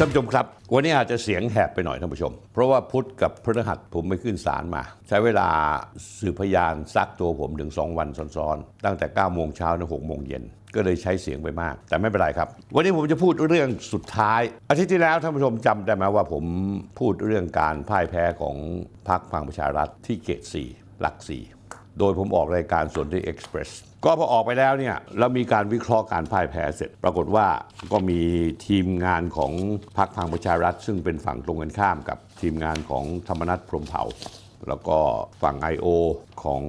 ท่านผู้ชมครับ วันนี้อาจจะเสียงแหบไปหน่อยท่านผู้ชม เพราะว่าพุทธกับพฤหัสผมไปขึ้นศาลมา ใช้เวลาสืบพยานซักตัวผมถึง 2 วันซ้อนๆตั้งแต่9โมงเช้าถึง6โมงเย็นก็เลยใช้เสียงไปมาก แต่ไม่เป็นไรครับ วันนี้ผมจะพูดเรื่องสุดท้าย อาทิตย์ที่แล้วท่านผู้ชมจำได้ไหมว่าผมพูดเรื่องการพ่ายแพ้ของพรรคพังประชารัฐที่เขตสี่หลักสี่โดยผมออกรายการส่วนที่เอ็กซ์เพรสก็พอออกไปแล้วเนี่ยแล้วมีการวิเคราะห์การพ่ายแพ้เสร็จ ปรากฏว่าก็มีทีมงานของพรรคพังประชารัฐ ซึ่งเป็นฝั่งตรงกันข้ามกับทีมงานของธรรมนัฐพรมเผ่า แล้วก็ฝั่ง I.O. ของ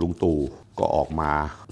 ลุงตู่ก็ออกมา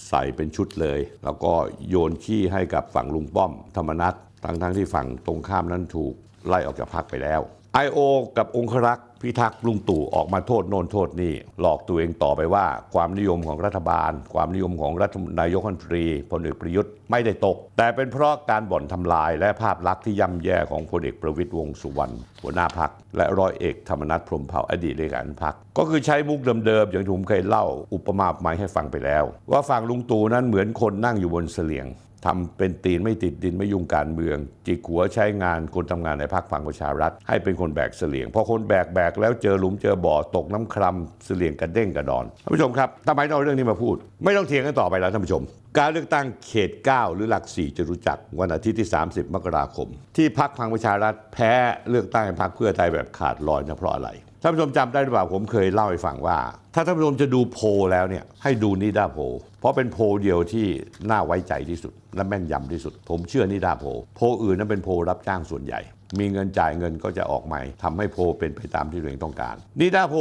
ใส่เป็นชุดเลย แล้วก็โยนขี้ให้กับฝั่งลุงป้อมธรรมนัฐทั้งๆที่ฝั่งตรงข้ามนั้นถูกไล่ออกจากพรรคไปแล้วไอโอกับองครักษ์พิทักษ์ลุงตู่ออกมาโทษโน่นโทษนี่ หลอกตัวเองต่อไปว่า ความนิยมของรัฐบาล ความนิยมของรัฐนายกรัฐมนตรีพลเอกประยุทธ์ไม่ได้ตก แต่เป็นเพราะการบ่อนทำลายและภาพลักษณ์ที่ย่ำแย่ของพลเอกประวิตยวงสุวรรณหัวหน้าพัก และร้อยเอกธรรมนัฐพรมเผ่าอดีตเลขาธิการพักก็คือใช้มุกเดิมๆอย่างที่ผมเคยเล่าอุปมาอุปไมยให้ฟังไปแล้ว ว่าฝั่งลุงตู่นั้นเหมือนคนนั่งอยู่บนเสลียงทำเป็นตีนไม่ติดดินไม่ยุ่งการเมือง จิกหัวใช้งานคนทำงานในพรรคฝั่งประชารัฐให้เป็นคนแบกเสลียงพอคนแบกแบกแล้วเจอหลุมเจอบ่อตกน้ำคลำเสลียงกระเด้งกระดอนท่านผู้ชมครับทำไมเอาเรื่องนี้มาพูด ไม่ต้องเถียงกันต่อไปแล้วท่านผู้ชม การเลือกตั้งเขต 9 หรือหลัก 4 จะรู้จัก วันอาทิตย์ที่ 30 มกราคม ที่พรรคฝังประชารัฐแพ้เลือกตั้งพรรคเพื่อไทยแบบขาดลอยนะเพราะอะไรท่านผู้ชมจำได้หรือเปล่าผมเคยเล่าให้ฟังว่า ถ้าท่านผู้ชมจะดูโพแล้วเนี่ย ให้ดูนิดาโพเพราะเป็นโพเดียวที่น่าไว้ใจที่สุด และแม่นยำที่สุด ผมเชื่อนิดาโพ โพอื่นนั้นเป็นโพรับจ้างส่วนใหญ่ มีเงินจ่ายเงินก็จะออกใหม่ทำให้โพเป็นไปตามที่ตัวเองต้องการ นิดาโพ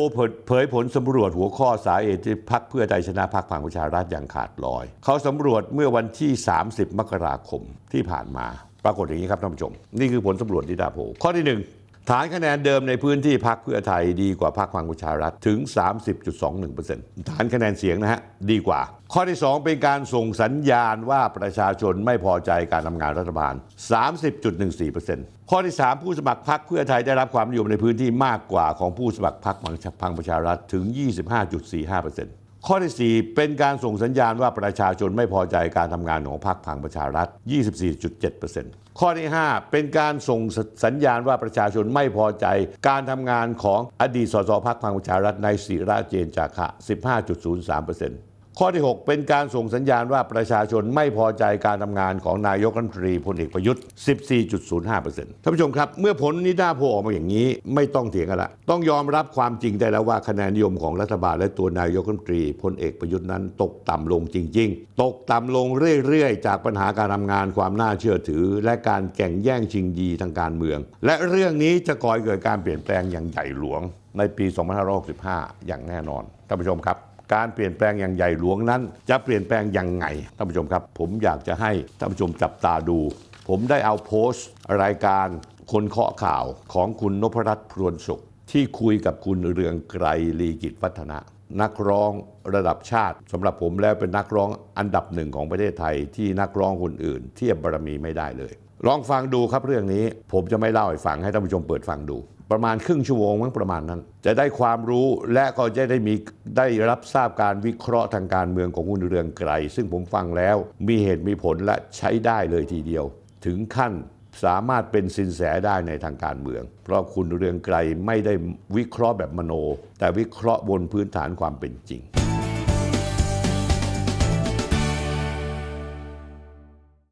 เผยผลสำรวจหัวข้อสาเหตุที่พักเพื่อใจชนะพักพลังประชารัฐอย่างขาดลอย เขาสำรวจเมื่อวันที่ 30 มกราคมที่ผ่านมาปรากฏอย่างนี้ครับท่านผู้ชมนี่คือผลสำรวจนิดาโพข้อที่1ฐานคะแนนเดิมในพื้นที่พักเพื่อไทยดีกว่าพักพลังประชารัฐถึง 30.21%ฐานคะแนนเสียงนะฮะดีกว่า ข้อที่ 2 เป็นการส่งสัญญาณว่าประชาชนไม่พอใจการทำงานรัฐบาล 30.14%ข้อที่ 3 ผู้สมัครพักเพื่อไทยได้รับความนิยมในพื้นที่มากกว่าของผู้สมัครพักพลังประชารัฐถึง 25.45%ข้อที่4เป็นการส่งสัญญาณว่าประชาชนไม่พอใจการทำงานของพรรคพังประชารัฐ 24.7%ข้อที่ 5 เป็นการส่งสัญญาณว่าประชาชนไม่พอใจการทำงานของอดีตสสพรรคพังประชารัฐในศิราเจนจาคะ 15.03%ข้อที่ 6 เป็นการส่งสัญญาณว่าประชาชนไม่พอใจการทำงานของนายกรัฐมนตรีพลเอกประยุทธ์ 14.05%ท่านผู้ชมครับ เมื่อผลนิด้าโพออกมาอย่างนี้ไม่ต้องเถียงกันละ ต้องยอมรับความจริงได้แล้วว่าคะแนนนิยมของรัฐบาลและตัวนายกรัฐมนตรีพลเอกประยุทธ์นั้นตกต่ำลงจริงๆ ตกต่ำลงเรื่อยๆ จากปัญหาการทำงานความน่าเชื่อถือ และการแข่งแย่งชิงดีทางการเมือง และเรื่องนี้จะก่อหเกิดการเปลี่ยนแปลงอย่างใหญ่หลวง ในปี2565อย่างแน่นอนท่านผู้ชมครับการเปลี่ยนแปลงอย่างใหญ่หลวงนั้น จะเปลี่ยนแปลงอย่างไงท่านผู้ชมครับผมอยากจะให้ท่านผู้ชมจับตาดู ผมได้เอาโพสต์รายการ คนเคาะข่าวของคุณนพรัตน์พรวนสุข ที่คุยกับคุณเรืองไกรลีกิจวัฒนะนักร้องระดับชาติ สำหรับผมแล้วเป็นนักร้องอันดับหนึ่งของประเทศไทยที่นักร้องคนอื่น เทียบบารมีไม่ได้เลย ลองฟังดูครับเรื่องนี้ ผมจะไม่เล่าให้ฟังให้ท่านผู้ชมเปิดฟังดูประมาณครึ่งชั่วโมงมั้งประมาณนั้น จะได้ความรู้และก็จะได้มีได้รับทราบการวิเคราะห์ทางการเมืองของคุณเรืองไกรซึ่งผมฟังแล้วมีเหตุมีผลและใช้ได้เลยทีเดียว ถึงขั้นสามารถเป็นสินแสได้ในทางการเมือง เพราะคุณเรืองไกรไม่ได้วิเคราะห์แบบมโน แต่วิเคราะห์บนพื้นฐานความเป็นจริง